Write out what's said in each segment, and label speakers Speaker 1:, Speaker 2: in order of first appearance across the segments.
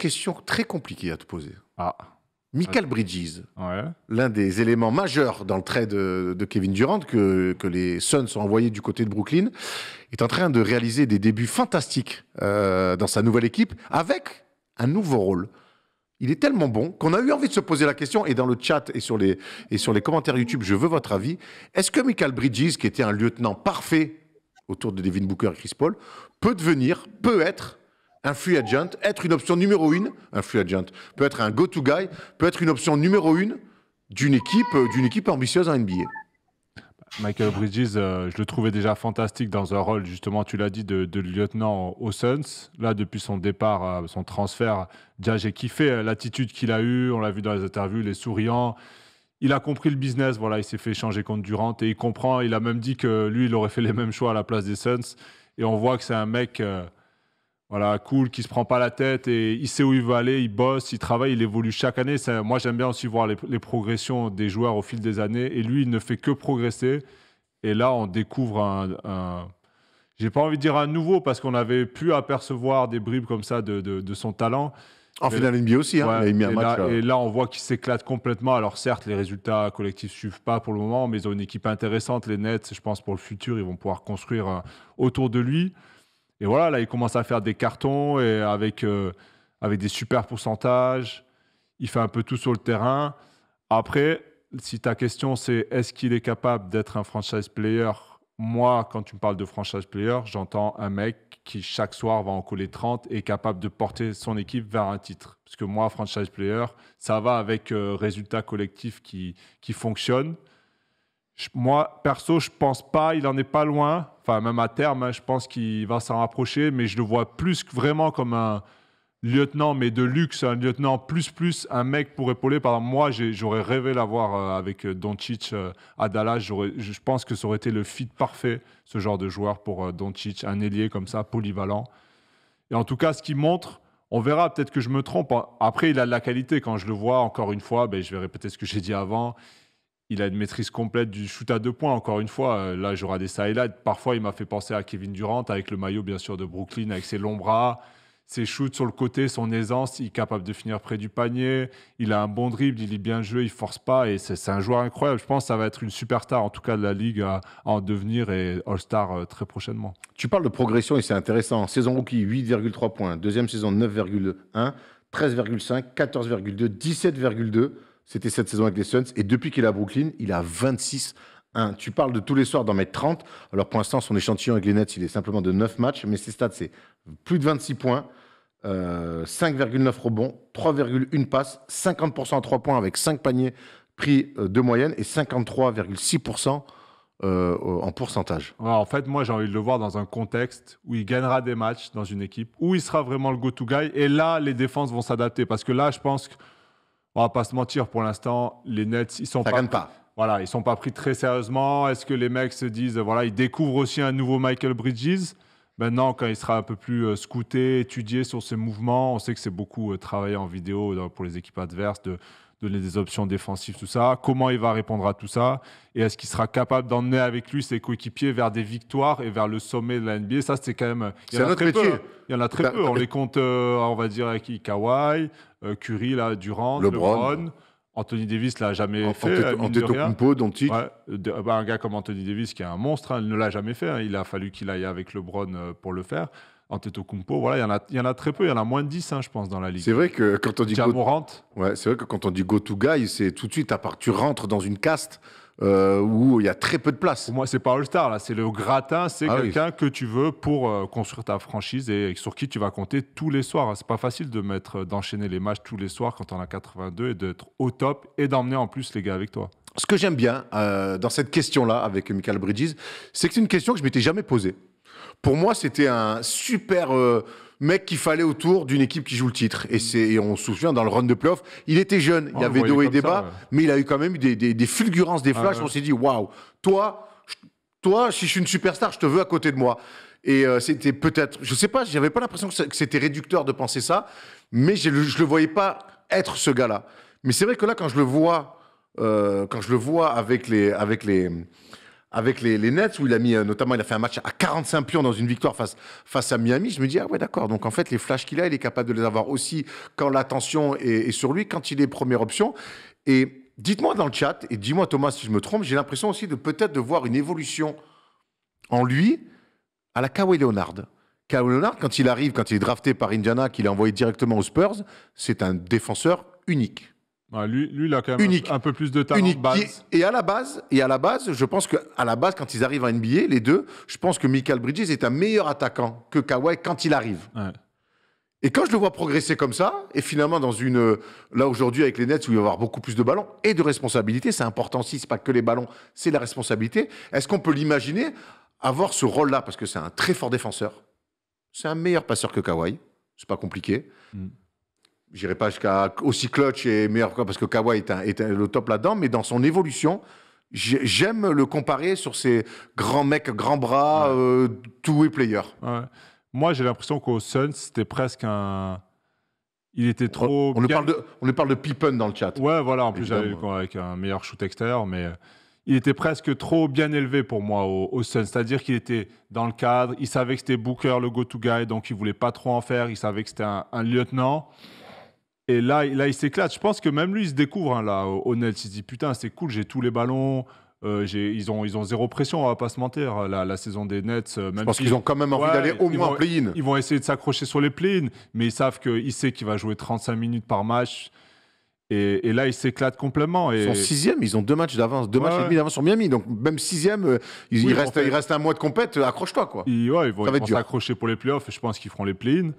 Speaker 1: question très compliquée à te poser. Ah. Michael Bridges, l'un des éléments majeurs dans le trait de, Kevin Durant, que, que, les Suns ont envoyé du côté de Brooklyn, est en train de réaliser des débuts fantastiques euh, dans sa nouvelle équipe avec un nouveau rôle. Il est tellement bon qu'on a eu envie de se poser la question, et dans le chat et sur les, et sur les commentaires YouTube, je veux votre avis. Est-ce que Michael Bridges, qui était un lieutenant parfait autour de Devin Booker et Chris Paul, peut devenir, peut être un free agent, être une option numéro une, un free agent peut être un go-to guy, peut être une option numéro une d'une équipe, euh,
Speaker 2: d'une équipe ambitieuse en NBA. Michael Bridges, euh, je le trouvais déjà fantastique dans un rôle, justement, tu l'as dit, de, lieutenant aux Suns. Là, depuis son départ, euh, son transfert, déjà j'ai kiffé l'attitude qu'il a eue, on l'a vu dans les interviews, les souriants. Il a compris le business, voilà, il s'est fait changer contre Durant et il comprend, il a même dit que lui, il aurait fait les mêmes choix à la place des Suns. Et on voit que c'est un mec voilà, cool, qui se prend pas la tête et il sait où il veut aller, il bosse, il travaille, il évolue chaque année. moi, j'aime bien aussi voir les, progressions des joueurs au fil des années. Et lui, il ne fait que progresser. Et là, on découvre un, un j'ai pas envie de dire un nouveau parce qu'on avait pu apercevoir des bribes comme ça de, son talent. En finale NBA aussi, hein, il a mis un et match. Là, euh. Et là, on voit qu'il s'éclate complètement. Alors certes, les résultats collectifs suivent pas pour le moment, mais ils ont une équipe intéressante, les Nets. Je pense pour le futur, ils vont pouvoir construire euh, autour de lui. Et voilà, là, il commence à faire des cartons et avec, euh, avec des super pourcentages. Il fait un peu tout sur le terrain. Après, si ta question c'est est-ce qu'il est capable d'être un franchise player Moi, quand tu me parles de franchise player, j'entends un mec qui chaque soir va en coller 30 et est capable de porter son équipe vers un titre. Parce que moi, franchise player, ça va avec euh, résultats collectifs qui, qui fonctionnent moi, perso, je pense pas, il en est pas loin. Enfin, même à terme, hein, je pense qu'il va s'en rapprocher, mais je le vois plus vraiment comme un lieutenant, mais de luxe, un lieutenant plus plus, un mec pour épauler. Par moi, j'aurais rêvé l'avoir euh, avec euh, Doncic euh, à Dallas. Je pense que ça aurait été le fit parfait, ce genre de joueur pour Doncic, un ailier comme ça, polyvalent. Et en tout cas, ce qu'il montre, on verra, peut-être que je me trompe. Après, il a de la qualité. Quand je le vois, encore une fois, ben, je vais répéter ce que j'ai dit avant il a une maîtrise complète du shoot à deux points. Encore une fois, euh, là, j'aurai des highlights. Parfois, il m'a fait penser à Kevin Durant avec le maillot, bien sûr, de Brooklyn, avec ses longs bras, ses shoots sur le côté, son aisance. Il est capable de finir près du panier. Il a un bon dribble, il est bien joué, il force pas. Et c'est un joueur incroyable. Je pense que ça va être une superstar, en tout cas, de la Ligue à, en devenir et All-Star euh, très prochainement.
Speaker 1: Tu parles de progression et c'est intéressant. Saison rookie, 8,3 points. Deuxième saison, 9,1. 13,5, 14,2, 17,2. C'était cette saison avec les Suns. Et depuis qu'il est à Brooklyn, il a 26 1. Tu parles de tous les soirs d'en mettre 30. Alors pour l'instant, son échantillon avec les Nets, il est simplement de 9 matchs, mais ses stats, c'est plus de 26 points, 5,9 euh, rebonds, 3,1 passes, 50% à 3 points avec 5 paniers pris euh, de moyenne et 53,6%. Euh, en pourcentage.
Speaker 2: en fait, moi, j'ai envie de le voir dans un contexte où il gagnera des matchs dans une équipe, où il sera vraiment le go-to guy. Et là, les défenses vont s'adapter. Parce que là, je pense que on va pas se mentir, pour l'instant, les Nets, ils sont pas, Voilà, ils sont pas pris très sérieusement. Est-ce que les mecs se disent, euh, voilà, ils découvrent aussi un nouveau Michael Bridges Maintenant, quand il sera un peu plus euh, scouté, étudié sur ses mouvements, on sait que c'est beaucoup euh, travaillé en vidéo pour les équipes adverses de donner des options défensives, tout ça. Comment il va répondre à tout ça Et est-ce qu'il sera capable d'emmener avec lui ses coéquipiers vers des victoires et vers le sommet de la NBA Ça, c'est quand même. C'est notre métier. Peu. Hein. Il y en a très bah, peu. On euh, les compte, euh, on va dire, avec Kawhi, euh, Curry, là, Durant, LeBron. Anthony Davis l'a jamais fait. Antetokounmpo, bah, un gars comme Anthony Davis qui est un monstre, hein, il ne l'a jamais fait. Hein. Il a fallu qu'il aille avec LeBron pour le faire. Antetokounmpo, voilà, il y, en a, il y en a très peu, il y en a moins de 10, hein, je pense, dans la ligue. C'est
Speaker 1: vrai que quand on dit go... on dit to guy, c'est tout de suite à part, tu rentres dans une caste euh, où il y a très peu de place. Pour moi, c'est pas all star là, c'est le gratin, c'est ah quelqu'un
Speaker 2: que tu veux pour euh, construire ta franchise et sur qui tu vas compter tous les soirs. Hein. C'est pas facile de mettre, euh, d'enchaîner les matchs tous les soirs quand on a 82 et d'être au top et d'emmener en plus les gars avec toi.
Speaker 1: Ce que j'aime bien dans cette question-là avec Michael Bridges, c'est que c'est une question que je m'étais jamais posée pour moi, c'était un super euh, mec qu'il fallait autour d'une équipe qui joue le titre. Et, c'est, on se souvient, dans le run de playoff, il était jeune, il y avait dos et débat, mais il a eu quand même des, des, fulgurances, des ah flashs. On s'est dit, waouh, toi, toi, si je suis une superstar, je te veux à côté de moi. Et euh, c'était peut-être, je sais pas, j'avais pas l'impression que c'était réducteur de penser ça, mais je le, le voyais pas être ce gars-là. Mais c'est vrai que là, quand je le vois, euh, quand je le vois avec les, avec les, avec les, Nets, où il a mis, euh, notamment, il a fait un match à 45 pions dans une victoire face, face à Miami. Je me dis, ah ouais, d'accord. Donc, en fait, les flashs qu'il a, il est capable de les avoir aussi quand l'attention est, sur lui, quand il est première option. Et dites-moi dans le chat, et dis-moi, Thomas, si je me trompe, j'ai l'impression aussi de peut-être de voir une évolution en lui à la Kawhi Leonard. Kawhi Leonard, quand il arrive, quand il est drafté par Indiana, qu'il est envoyé directement aux Spurs, c'est un défenseur unique
Speaker 2: lui, il a quand même Unique. un peu plus de talent base.
Speaker 1: Et, à la base, et à la base, je pense que à la base, quand ils arrivent à NBA, les deux, je pense que Michael Bridges est un meilleur attaquant que Kawhi quand il arrive. Et quand je le vois progresser comme ça, et finalement dans une là aujourd'hui avec les Nets où il va y avoir beaucoup plus de ballons et de responsabilités, c'est important aussi, c'est pas que les ballons, c'est la responsabilité. Est-ce qu'on peut l'imaginer avoir ce rôle-là parce que c'est un très fort défenseur, c'est un meilleur passeur que Kawhi, c'est pas compliqué. Mm j'irai pas jusqu'à aussi clutch et meilleur parce que Kawhi est, le top là-dedans, mais dans son évolution, j'aime le comparer sur ces grands mecs, grands bras, tout euh,
Speaker 2: two player. Moi, j'ai l'impression qu'au Suns, c'était presque un. Il était trop. On, lui parle de, on parle de Pippen dans le chat. Ouais, voilà. En plus, j'avais avec un meilleur shoot extérieur, mais euh, il était presque trop bien élevé pour moi au, au Suns. C'est-à-dire qu'il était dans le cadre, il savait que c'était Booker, le go-to guy, donc il voulait pas trop en faire. Il savait que c'était un, un lieutenant. Et là, là il s'éclate. Je pense que même lui, il se découvre hein, là, au net. Il se dit Putain, c'est cool, j'ai tous les ballons. Euh, ils, ont, ils ont zéro pression, on va pas se mentir, la, saison des Nets. Euh, même je pense qu'ils ont quand même envie d'aller au moins en play-in. Ils vont essayer de s'accrocher sur les play-in, mais ils savent qu'il sait qu'il va jouer 35 minutes par match. Et, là, ils s'éclatent complètement. Et... Ils sont sixième, ils ont deux matchs d'avance, deux matchs et demi d'avance sur Miami. Donc même sixième, euh, ils, il, reste,
Speaker 1: un mois de compète, euh, accroche-toi. quoi.
Speaker 2: ils vont s'accrocher pour les playoffs, je pense qu'ils feront les play-in.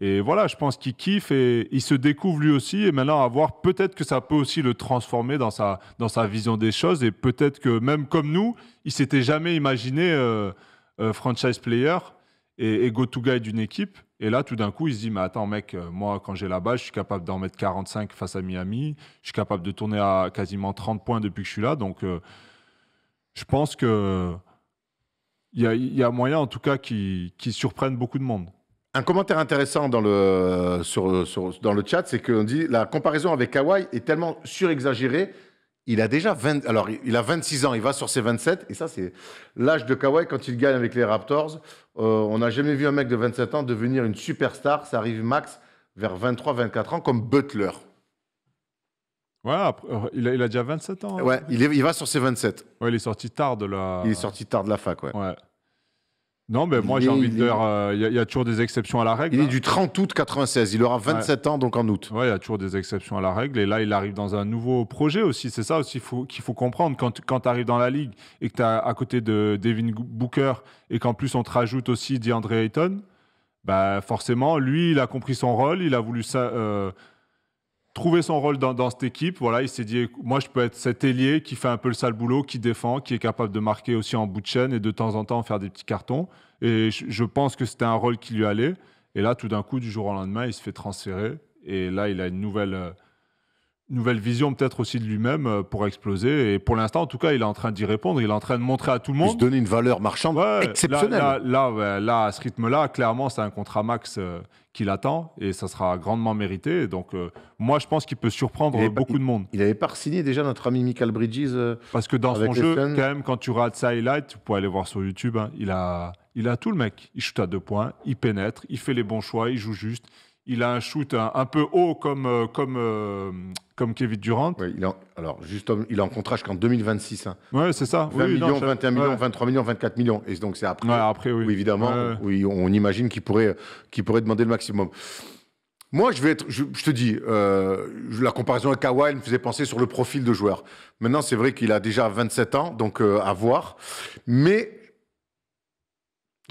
Speaker 2: Et voilà, je pense qu'il kiffe et il se découvre lui aussi. Et maintenant, à voir, peut-être que ça peut aussi le transformer dans sa, dans sa vision des choses. Et peut-être que même comme nous, il s'était jamais imaginé euh, euh, franchise player et, go-to-guy d'une équipe. Et là, tout d'un coup, il se dit, mais attends, mec, euh, moi, quand j'ai la balle, je suis capable d'en mettre 45 face à Miami. Je suis capable de tourner à quasiment 30 points depuis que je suis là. Donc, je pense que il y, a, moyen, en tout cas, qui, qui surprenne beaucoup de monde.
Speaker 1: Un commentaire intéressant dans le, dans le chat, c'est qu'on dit la comparaison avec Kawhi est tellement surexagérée. Il a déjà 20, alors il a 26 ans, il va sur ses 27, et ça c'est l'âge de Kawhi quand il gagne avec les Raptors. Euh, on n'a jamais vu un mec de 27 ans devenir une superstar. Ça arrive max vers 23-24 ans comme Butler.
Speaker 2: Ouais, euh, il, a, déjà 27 ans. Hein. Ouais, il, il va sur ses 27. Ouais, il est sorti tard de la. Il est sorti tard de la fac, quoi. Ouais. Non, mais moi j'ai envie de dire, euh, il y, a- toujours des exceptions à la règle. Il est hein. du 30 août 96. Il aura 27 ans, donc en août. Oui, il y a toujours des exceptions à la règle. Et là, il arrive dans un nouveau projet aussi. C'est ça aussi qu'il faut comprendre. Quand, tu arrives dans la ligue et que tu à côté de Devin Booker et qu'en plus on te rajoute aussi DeAndre Ayton, bah forcément, lui, il a compris son rôle. Il a voulu ça, Trouver son rôle dans, cette équipe. Voilà, il s'est dit, moi, je peux être cet ailier qui fait un peu le sale boulot, qui défend, qui est capable de marquer aussi en bout de chaîne et de temps en temps faire des petits cartons. Et je, je pense que c'était un rôle qui lui allait. Et là, tout d'un coup, du jour au lendemain, il se fait transférer. Et là, il a une nouvelle, euh, nouvelle vision peut-être aussi de lui-même euh, pour exploser. Et pour l'instant, en tout cas, il est en train d'y répondre. Il est en train de montrer à tout le monde. Il se donner une valeur marchande exceptionnelle. Là, là, à ce rythme-là, clairement, c'est un contrat max euh, qu'il qui l'attend et ça sera grandement mérité. Donc, euh, moi, je pense qu'il peut surprendre beaucoup de monde. Il avait pas signé déjà notre ami Michael Bridges. Parce que dans son jeu, quand même, quand tu rates ça highlight, tu peux aller voir sur YouTube, hein, il, a, il a tout le mec. Il shoot à deux points, il pénètre, il fait les bons choix, il joue juste il a un shoot un, peu haut comme, euh, comme, euh, comme Kevin Durant. il a alors, juste, euh, il est en contrat jusqu'en
Speaker 1: 2026. Hein.
Speaker 2: c'est ça. 20 millions, 21 millions,
Speaker 1: 23 millions, 24 millions. Et donc, c'est après, après oui. évidemment, on imagine qu'il pourrait, pourrait demander le maximum. Moi, je vais être, je, te dis, la comparaison avec Kawhi me faisait penser sur le profil de joueur. Maintenant, c'est vrai qu'il a déjà 27 ans, donc à voir. Mais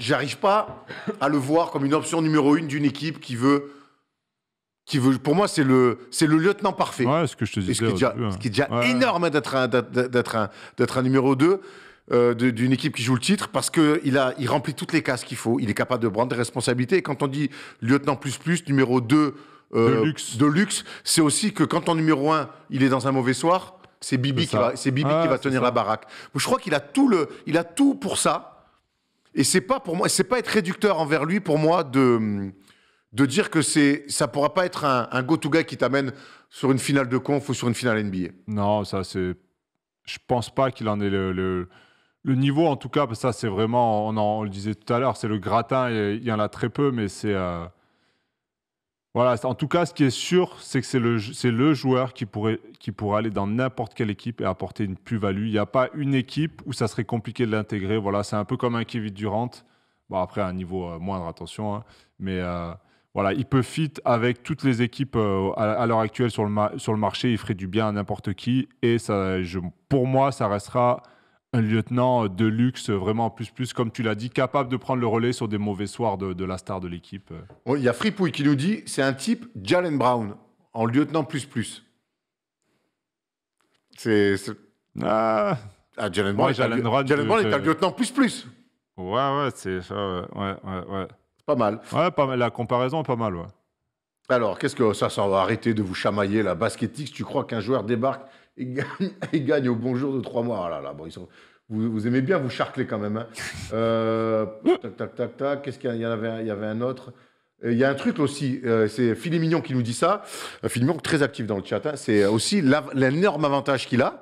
Speaker 1: j'arrive pas à le voir comme une option numéro une d'une équipe qui veut qui veut, pour moi, c'est le, c'est le lieutenant parfait. Ouais, ce que je te disais. Ce qui est déjà, énorme hein, d'être un, d'être un, d'être un numéro 2 euh, d'une équipe qui joue le titre parce que il a, il remplit toutes les cases qu'il faut. Il est capable de prendre des responsabilités. Et quand on dit lieutenant plus plus, numéro 2 euh, de luxe, de luxe c'est aussi que quand en numéro 1, il est dans un mauvais soir, c'est Bibi qui va, c'est Bibi qui ah, va tenir la baraque. Je crois qu'il a tout le, il a tout pour ça. Et c'est pas pour moi, c'est pas être réducteur envers lui pour moi de de dire que c'est ça pourra pas être un,
Speaker 2: go-to-guy qui t'amène sur une finale de conf ou sur une finale NBA. Non, ça c'est. Je pense pas qu'il en ait le, le, niveau en tout cas, parce que ça c'est vraiment, on, le disait tout à l'heure, c'est le gratin, il y, en a très peu, mais c'est. Euh, voilà, en tout cas, ce qui est sûr, c'est que c'est le, c'est le joueur qui pourrait, qui pourrait aller dans n'importe quelle équipe et apporter une plus-value. Il n'y a pas une équipe où ça serait compliqué de l'intégrer. Voilà, c'est un peu comme un Kevin Durant. Bon, après, un niveau euh, moindre, attention. Hein. mais euh, voilà, il peut fit avec toutes les équipes euh, à, l'heure actuelle sur le, sur le marché. Il ferait du bien à n'importe qui. Et ça, je, pour moi, ça restera un lieutenant de luxe, vraiment plus plus, comme tu l'as dit, capable de prendre le relais sur des mauvais soirs de, la star de l'équipe. Il y a Fripouille qui nous dit c'est un type Jalen Brown en lieutenant plus plus. C'est. Ah. ah, Jalen Brown, Jalen est un lieutenant plus plus. Ouais, ouais, c'est ça. ouais. ouais. ouais. Pas mal. Ouais, pas mal. La comparaison pas mal, Alors, qu'est-ce que ça, ça
Speaker 1: va arrêter de vous chamailler, la Basketix Tu crois qu'un joueur débarque et gagne, au bonjour de trois mois ah là là, bon, ils sont... vous, aimez bien vous charcler quand même. Hein. Euh, tac, tac, tac, tac. Qu'est-ce qu'il y, avait Il y avait un autre. Il y a un truc aussi, euh, c'est Philippe Mignon qui nous dit ça. Euh, Philippe Mignon, très actif dans le chat. Hein. C'est aussi l'énorme avantage qu'il a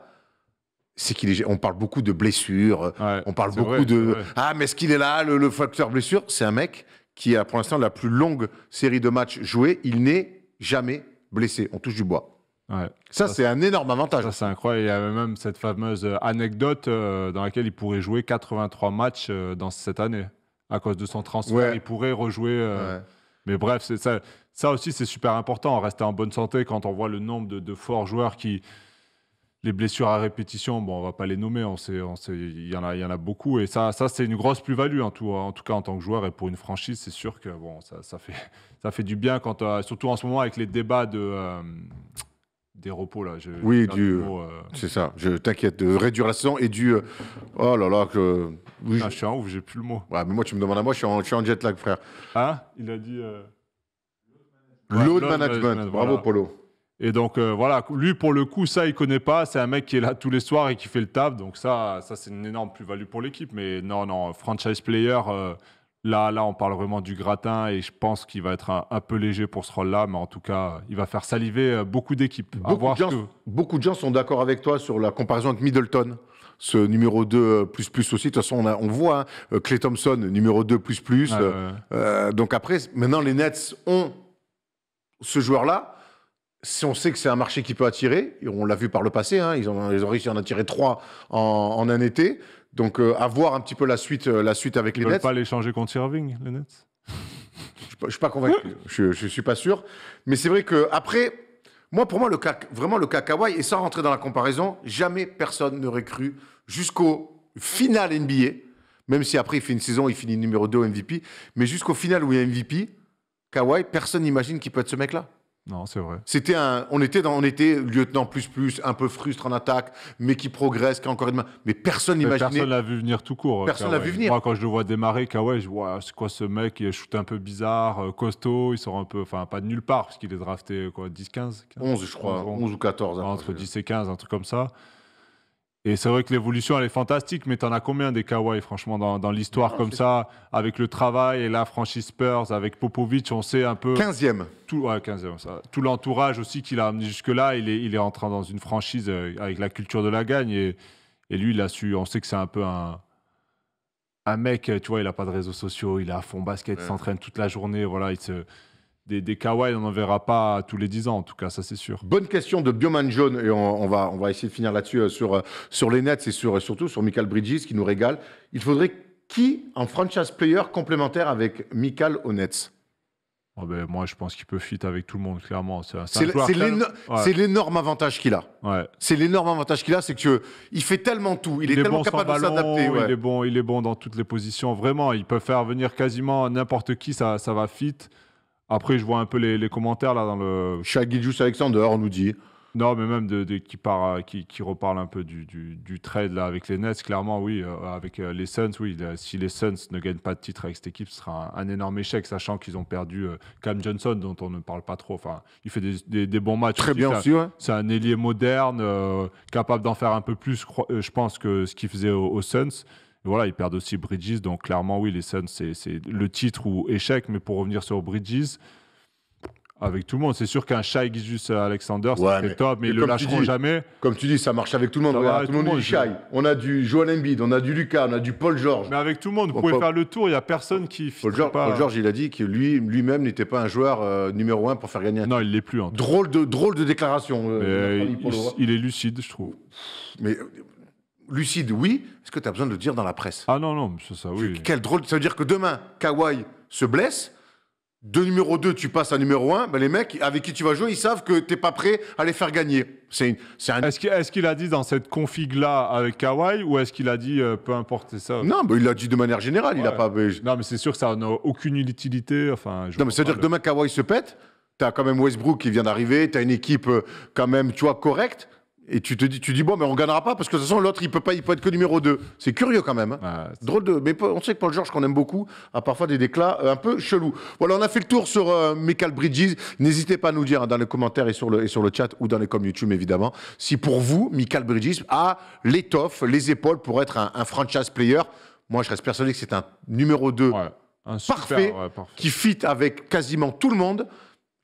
Speaker 1: c'est qu'il est... On parle beaucoup de blessures, on parle beaucoup de. Ah, mais est-ce qu'il est là, le facteur blessure C'est un mec qui a pour l'instant la plus longue série de matchs joués, il n'est jamais blessé. On touche du bois.
Speaker 2: ça, c'est un énorme avantage. Ça, c'est incroyable. Il y avait même cette fameuse euh, anecdote euh, dans laquelle il pourrait jouer 83 matchs euh, dans cette année. À cause de son transfert, il pourrait rejouer. Mais bref, ça, ça aussi, c'est super important. Rester en bonne santé quand on voit le nombre de, de forts joueurs qui, les blessures à répétition, bon, on va pas les nommer, on sait, sait, il y en a, il y en a beaucoup, et ça, ça c'est une grosse plus-value en tout, en tout cas en tant que joueur et pour une franchise, c'est sûr que bon, ça, fait, ça fait du bien quand, euh, surtout en ce moment avec les débats de euh, des repos là. oui, du, euh,
Speaker 1: c'est ça. Je t'inquiète de réduire la saison et du, oh là là que. Ah, je suis en ouf, j'ai plus le mot. mais moi tu me demandes à moi, je suis
Speaker 2: en, je suis en jet lag, frère. Hein Il a dit. Load, management. Bravo, Polo. Et donc euh, voilà, lui pour le coup, ça il connaît pas. C'est un mec qui est là tous les soirs et qui fait le taf. Donc ça, ça c'est une énorme plus-value pour l'équipe. Mais non, non, franchise player, euh, là, là on parle vraiment du gratin et je pense qu'il va être un, peu léger pour ce rôle-là. Mais en tout cas, il va faire saliver euh, beaucoup d'équipes. Beaucoup,
Speaker 1: beaucoup, de gens sont d'accord avec toi sur la comparaison avec Middleton ce numéro 2 plus plus aussi. De toute façon, on, voit Clay hein, Thompson, numéro 2 plus plus. donc après, maintenant, les Nets ont ce joueur-là si on sait que c'est un marché qui peut attirer, on l'a vu par le passé, hein, ils, ont, réussi à en attirer trois en, un été. Donc, euh, à voir un petit peu la suite, avec euh, la suite avec Ils les Nets. pas
Speaker 2: les changer contre Irving, les Nets
Speaker 1: Je ne suis pas convaincu. je ne suis pas sûr. Mais c'est vrai que après, moi, pour moi, le vraiment le cas Kawhi, et sans rentrer dans la comparaison, jamais personne n'aurait cru jusqu'au final NBA, même si après il fait une saison, il finit numéro 2 au MVP, mais jusqu'au final où il y a MVP, Kawhi, personne n'imagine qu'il peut être ce mec-là. Non, c'est vrai. C'était un, on était dans, on était lieutenant plus plus, un peu frustre en attaque, mais qui progresse, qui
Speaker 2: a encore une main. Mais personne n'imaginait. Personne l'a vu venir tout court. Euh, personne l'a vu venir. Moi, quand je le vois démarrer, ouais je vois, c'est quoi ce mec Il est un peu bizarre, euh, costaud, il sort un peu, enfin, pas de nulle part, parce qu'il est drafté, quoi, 10, 15, 11, je crois, 11, ou 14. entre 10 et 15, un truc comme ça. Et c'est vrai que l'évolution, elle est fantastique, mais t'en as combien des Kawhi, franchement, dans, l'histoire comme ça, avec le travail et la franchise Spurs, avec Popovic, on sait un peu. 15e. Tout, ouais, 15e, Tout l'entourage aussi qu'il a amené jusque-là, il est, il est train dans une franchise euh, avec la culture de la gagne. Et, lui, il a su. On sait que c'est un peu un. mec, tu vois, il n'a pas de réseaux sociaux, il est à fond basket, il s'entraîne toute la journée, voilà, il se des, des kawaii, on n'en verra pas tous les 10 ans, en tout cas, ça c'est sûr.
Speaker 1: Bonne question de Bioman Jaune, et on, va, on va essayer de finir là-dessus, euh, sur, euh, sur les Nets et euh, surtout sur Michael Bridges qui nous régale. Il faudrait qui en franchise player complémentaire
Speaker 2: avec Michael aux Nets oh, ben, Moi, je pense qu'il peut fit avec tout le monde, clairement. C'est
Speaker 1: l'énorme avantage qu'il a. C'est l'énorme avantage qu'il a, c'est que il fait tellement tout, il, est, tellement capable de s'adapter.
Speaker 2: Il, est bon, dans toutes les positions, vraiment. il peut faire venir quasiment n'importe qui, ça, ça va fit. Après, je vois un peu les, commentaires là dans le. Chagiljus Alexander, on nous dit. Non, mais même de, qui, part, euh, qui, qui, reparle un peu du, trade là, avec les Nets, clairement, oui, euh, avec euh, les Suns, oui. si les Suns ne gagnent pas de titre avec cette équipe, ce sera un, énorme échec, sachant qu'ils ont perdu Cam Johnson, dont on ne parle pas trop. Enfin, il fait des, bons matchs. Très bien sûr. C'est un ailier moderne, capable d'en faire un peu plus, je pense, que ce qu'il faisait aux Suns voilà, ils perdent aussi Bridges. Donc, clairement, oui, les Suns, c'est le titre ou échec. Mais pour revenir sur Bridges, avec tout le monde. C'est sûr qu'un Shai Gizus Alexander, c'est top, mais ils le lâcheront jamais. Comme tu dis, ça marche avec tout le monde. On tout, du le monde On a du Joel Embiid, on a du Lucas, on a du Paul George. Mais avec tout le monde, vous pouvez faire le tour, il n'y a personne
Speaker 1: qui. Paul George, pas... Paul George, il a dit que lui, lui-même n'était pas un joueur euh, numéro un pour faire gagner un. Non, il l'est plus. Hein. drôle, de, drôle de déclaration. Euh, hein. il, est lucide, je trouve. Mais lucide, oui. Est-ce que tu as besoin de le dire dans la presse Ah non, non, c'est ça, oui. Quel drôle. Ça veut dire que demain, Kawhi se blesse. De numéro 2, tu passes à numéro 1. Ben les mecs avec qui tu vas jouer, ils
Speaker 2: savent que tu n'es pas prêt à les faire gagner. C'est Est-ce qu'il a dit dans cette config-là avec Kawhi ou est-ce qu'il a dit euh, peu importe ça Non, ben il
Speaker 1: l'a dit de manière générale. Il a pas. Non,
Speaker 2: mais c'est sûr que ça n'a aucune utilité. Enfin, Non, mais cest dire que
Speaker 1: demain, Kawhi se pète, Tu as quand même Westbrook qui vient d'arriver, Tu as une équipe euh, quand même, tu vois, correcte. Et tu te dis, tu dis bon, mais on gagnera pas parce que de toute façon, l'autre, il peut pas, il peut être que numéro 2. C'est curieux quand même. Hein. Ah, Drôle de. Mais on sait que Paul George, qu'on aime beaucoup, a parfois des déclats euh, un peu chelous. Voilà, on a fait le tour sur euh, Michael Bridges. N'hésitez pas à nous dire hein, dans les commentaires et sur, le, et sur le chat ou dans les com YouTube, évidemment, si pour vous, Michael Bridges a l'étoffe, les épaules pour être un, franchise player. Moi, je reste persuadé que c'est un numéro 2 parfait, qui fit avec quasiment tout le monde.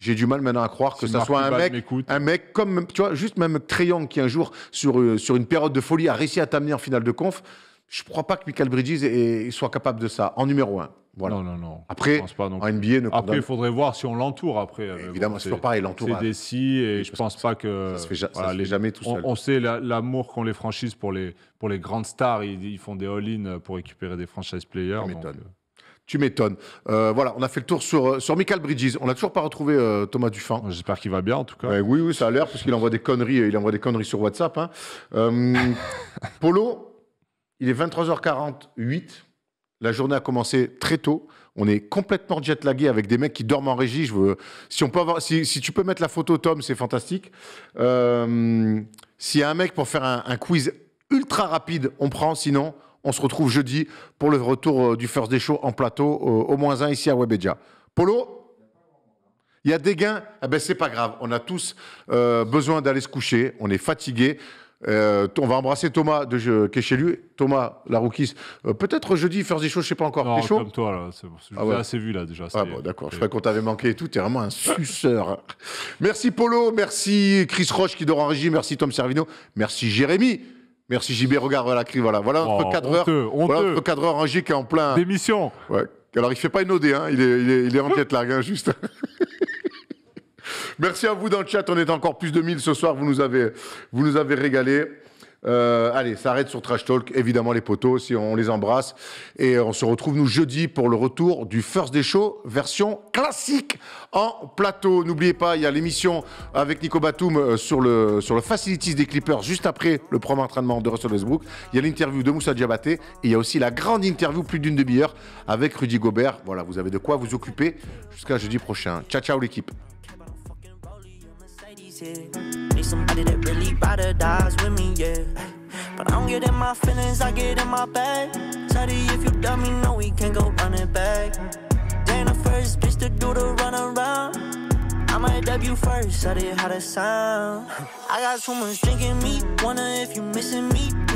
Speaker 1: J'ai du mal maintenant à croire que ça soit un mec, un mec comme, tu vois, juste même Crayon qui un jour, sur, euh, sur une période de folie, a réussi à t'amener en finale de conf. Je ne crois pas que Michael Bridges soit capable de ça, en numéro un. Voilà. Non,
Speaker 2: non, non. Après, NBA, Après, il faudrait voir si on l'entoure après. Euh, Évidemment, bon, c'est pas pareil, l'entoure. C'est des si, et je pense pas que. Ça ne se fait jamais tout seul. On, sait l'amour qu'ont les franchises pour les, pour les grandes stars. Ils, font des all-in pour récupérer des franchise players. Tu m'étonnes. Euh, voilà, on a fait le tour
Speaker 1: sur, euh, sur Michael Bridges.
Speaker 2: On n'a toujours pas retrouvé euh, Thomas Dufin. J'espère qu'il va bien,
Speaker 1: en tout cas. oui, oui, ça a l'air, parce qu'il envoie des conneries. Il envoie des conneries sur WhatsApp. Hein. Polo, il est 23h48. La journée a commencé très tôt. On est complètement jet-lagué avec des mecs qui dorment en régie. Je veux... si, on peut si, tu peux mettre la photo, Tom, c'est fantastique. S'il y a un mec pour faire un, un quiz ultra rapide, on prend. Sinon, on se retrouve jeudi pour le retour euh, du First des Show en plateau, euh, au moins un ici à Webedia. Polo il y a des gains, eh ben c'est pas grave. On a tous euh, besoin d'aller se coucher. On est fatigué. on va embrasser Thomas de, qui est chez lui. Thomas, la Peut-être jeudi, First des choses, je sais pas encore. Non, comme
Speaker 2: toi, là. Je ah assez vu, là, déjà. Ah bon, d'accord. Je
Speaker 1: crois qu'on t'avait manqué et tout. T'es vraiment un suceur. merci, Polo. Merci, Chris Roche qui dort en régie. Merci, Tom Servino. Merci, Jérémy. Merci JB, regarde, la cri, voilà. Voilà un peu 4 heures. Voilà qui est en plein.
Speaker 2: Démission. Ouais.
Speaker 1: Alors il ne fait pas une OD, hein. il, est, en quête là, hein, juste. Merci à vous dans le chat, on est encore plus de 1000 ce soir, vous nous avez, vous nous avez régalé. Euh, allez, ça arrête sur Trash Talk. Évidemment, les poteaux, si on les embrasse. Et euh, on se retrouve, nous, jeudi pour le retour du First Day Show version classique en plateau. N'oubliez pas, il y a l'émission avec Nico Batum euh, sur le, sur le Facilities des Clippers juste après le premier entraînement de Russell Westbrook. Il y a l'interview de Moussa Diabaté et il y a aussi la grande interview, plus d'une demi-heure, avec Rudy Gobert. Voilà, vous avez de quoi vous occuper jusqu'à jeudi prochain. Ciao, ciao l'équipe.
Speaker 2: somebody that really ride or dies with me, yeah. But I don't get in my feelings, I get in my bag. Teddy, if you dumb me, no, we can't go running back. They the first bitch to do the run around. I might dub you first, I did how to sound. I got too much drinking me, wonder if you missing me.